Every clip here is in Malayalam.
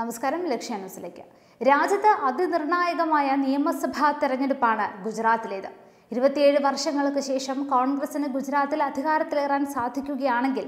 നമസ്കാരം ലക്ഷ്യ ന്യൂസിലേക്ക് രാജ്യത്ത് അതിനിർണായകമായ നിയമസഭാ തെരഞ്ഞെടുപ്പാണ് ഗുജറാത്തിലേത് ഇരുപത്തിയേഴ് വർഷങ്ങൾക്ക് ശേഷം കോൺഗ്രസിന് ഗുജറാത്തിൽ അധികാരത്തിലേറാൻ സാധിക്കുകയാണെങ്കിൽ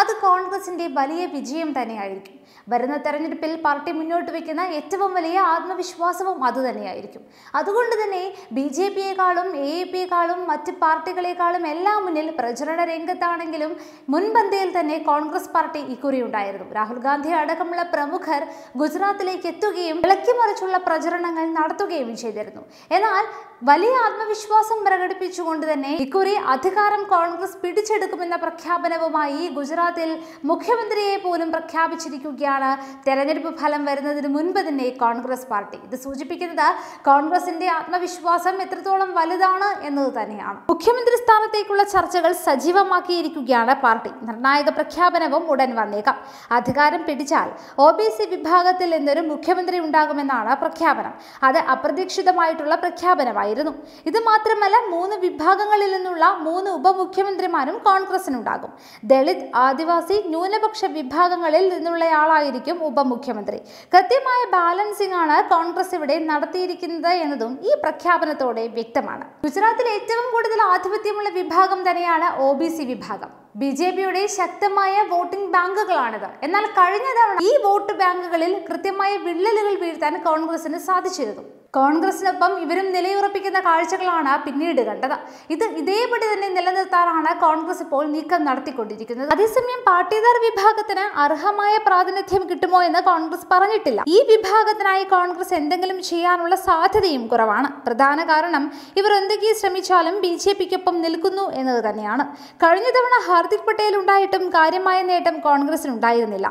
അത് കോൺഗ്രസിന്റെ വലിയ വിജയം തന്നെയായിരിക്കും വരുന്ന തെരഞ്ഞെടുപ്പിൽ പാർട്ടി മുന്നോട്ട് വയ്ക്കുന്ന ഏറ്റവും വലിയ ആത്മവിശ്വാസവും അതുതന്നെയായിരിക്കും അതുകൊണ്ട് തന്നെ ബി ജെ പിയെക്കാളും എ എ പിയെക്കാളും മറ്റ് പാർട്ടികളെക്കാളും എല്ലാം മുന്നിൽ പ്രചരണ രംഗത്താണെങ്കിലും മുൻപന്തിയിൽ തന്നെ കോൺഗ്രസ് പാർട്ടി ഇക്കുറി ഉണ്ടായിരുന്നു രാഹുൽ ഗാന്ധി അടക്കമുള്ള പ്രമുഖർ ഗുജറാത്തിലേക്ക് എത്തുകയും ഇളക്കിമറിച്ചുള്ള പ്രചരണങ്ങൾ നടത്തുകയും ചെയ്തിരുന്നു എന്നാൽ വലിയ ആത്മവിശ്വാസം പ്രകടിപ്പിച്ചുകൊണ്ട് തന്നെ ഇക്കുറി അധികാരം കോൺഗ്രസ് പിടിച്ചെടുക്കുമെന്ന പ്രഖ്യാപനവുമായി ഗുജറാത്ത് സംഭവത്തിൽ മുഖ്യമന്ത്രിയെ പോലും പ്രഖ്യാപിച്ചിരിക്കുകയാണ് തെരഞ്ഞെടുപ്പ് ഫലം വരുന്നതിന് മുൻപ് തന്നെ കോൺഗ്രസ് പാർട്ടി ഇത് സൂചിപ്പിക്കുന്നത് കോൺഗ്രസിന്റെ ആത്മവിശ്വാസം എത്രത്തോളം വലുതാണ് എന്നത് തന്നെയാണ് മുഖ്യമന്ത്രി സ്ഥാനത്തേക്കുള്ള ചർച്ചകൾ സജീവമാക്കിയിരിക്കുകയാണ് പാർട്ടി നിർണായക പ്രഖ്യാപനവും ഉടൻ വന്നേക്കാം അധികാരം പിടിച്ചാൽ ഒ ബി സി വിഭാഗത്തിൽ നിന്നൊരു മുഖ്യമന്ത്രി ഉണ്ടാകുമെന്നാണ് പ്രഖ്യാപനം അത് അപ്രതീക്ഷിതമായിട്ടുള്ള പ്രഖ്യാപനമായിരുന്നു ഇത് മാത്രമല്ല മൂന്ന് വിഭാഗങ്ങളിൽ നിന്നുള്ള മൂന്ന് ഉപമുഖ്യമന്ത്രിമാരും കോൺഗ്രസിനുണ്ടാകും ദളിത് ആ ആദിവാസി ന്യൂനപക്ഷ വിഭാഗങ്ങളിൽ നിന്നുള്ളയാളായിരിക്കും ഉപമുഖ്യമന്ത്രി കൃത്യമായ ബാലൻസിംഗ് ആണ് കോൺഗ്രസ് ഇവിടെ നടത്തിയിരിക്കുന്നത് എന്നതും ഈ പ്രഖ്യാപനത്തോടെ വ്യക്തമാണ് ഗുജറാത്തിൽ ഏറ്റവും കൂടുതൽ ആധിപത്യമുള്ള വിഭാഗം തന്നെയാണ് ഒ വിഭാഗം ബി ജെ പിയുടെ ശക്തമായ വോട്ടിംഗ് ബാങ്കുകളാണിത് എന്നാൽ കഴിഞ്ഞ തവണ ഈ വോട്ട് ബാങ്കുകളിൽ കൃത്യമായ വിള്ളലുകൾ വീഴ്ത്താൻ കോൺഗ്രസിന് സാധിച്ചിരുന്നു കോൺഗ്രസിനൊപ്പം ഇവരും നിലയുറപ്പിക്കുന്ന കാഴ്ചകളാണ് പിന്നീട് കണ്ടത് ഇത് ഇതേപടി തന്നെ നില നിർത്താനാണ് കോൺഗ്രസ് ഇപ്പോൾ നീക്കം നടത്തിക്കൊണ്ടിരിക്കുന്നത് അതേസമയം പാട്ടിദാർ വിഭാഗത്തിന് അർഹമായ പ്രാതിനിധ്യം കിട്ടുമോ എന്ന് കോൺഗ്രസ് പറഞ്ഞിട്ടില്ല ഈ വിഭാഗത്തിനായി കോൺഗ്രസ് എന്തെങ്കിലും ചെയ്യാനുള്ള സാധ്യതയും കുറവാണ് പ്രധാന കാരണം ഇവർ എന്തൊക്കെ ശ്രമിച്ചാലും ബി ജെ പിക്കൊപ്പം നിൽക്കുന്നു എന്നത് തന്നെയാണ് കഴിഞ്ഞ തവണ ഹാർദിക് പട്ടേൽ ഉണ്ടായിട്ടും കാര്യമായ നേട്ടം കോൺഗ്രസിനുണ്ടായിരുന്നില്ല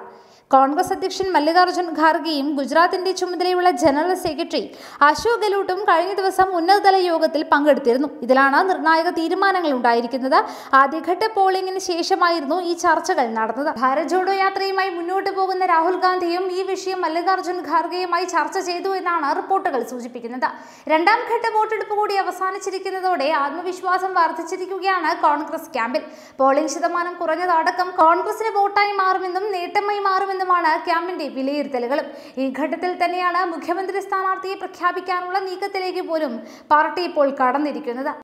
കോൺഗ്രസ് അധ്യക്ഷൻ മല്ലികാർജ്ജുൻ ഖാർഗെയും ഗുജറാത്തിന്റെ ചുമതലയുള്ള ജനറൽ സെക്രട്ടറി അശോക് ഗെലോട്ടും കഴിഞ്ഞ ദിവസം ഉന്നതതല യോഗത്തിൽ പങ്കെടുത്തിരുന്നു ഇതിലാണ് നിർണായക തീരുമാനങ്ങൾ ഉണ്ടായിരിക്കുന്നത് ആദ്യഘട്ട പോളിംഗിന് ശേഷമായിരുന്നു ഈ ചർച്ചകൾ നടന്നത് ഭാരത് ജോഡോ യാത്രയുമായി മുന്നോട്ട് പോകുന്ന രാഹുൽ ഗാന്ധിയും ഈ വിഷയം മല്ലികാർജ്ജുൻ ഖാർഗെയുമായി ചർച്ച ചെയ്തു എന്നാണ് റിപ്പോർട്ടുകൾ സൂചിപ്പിക്കുന്നത് രണ്ടാം ഘട്ട വോട്ടെടുപ്പ് കൂടി അവസാനിച്ചിരിക്കുന്നതോടെ ആത്മവിശ്വാസം വർദ്ധിച്ചിരിക്കുകയാണ് കോൺഗ്രസ് ക്യാമ്പിൽ പോളിംഗ് ശതമാനം കുറഞ്ഞതടക്കം കോൺഗ്രസിന് വോട്ടായി മാറുമെന്നും നേട്ടമായി മാറുമെന്നും ഉണ്ടാകുമെന്നുമാണ് ക്യാമ്പിന്റെ വിലയിരുത്തലുകളും ഈ ഘട്ടത്തിൽ തന്നെയാണ് മുഖ്യമന്ത്രി സ്ഥാനാർത്ഥിയെ പ്രഖ്യാപിക്കാനുള്ള നീക്കത്തിലേക്ക് പോലും പാർട്ടി ഇപ്പോൾ കടന്നിരിക്കുന്നത്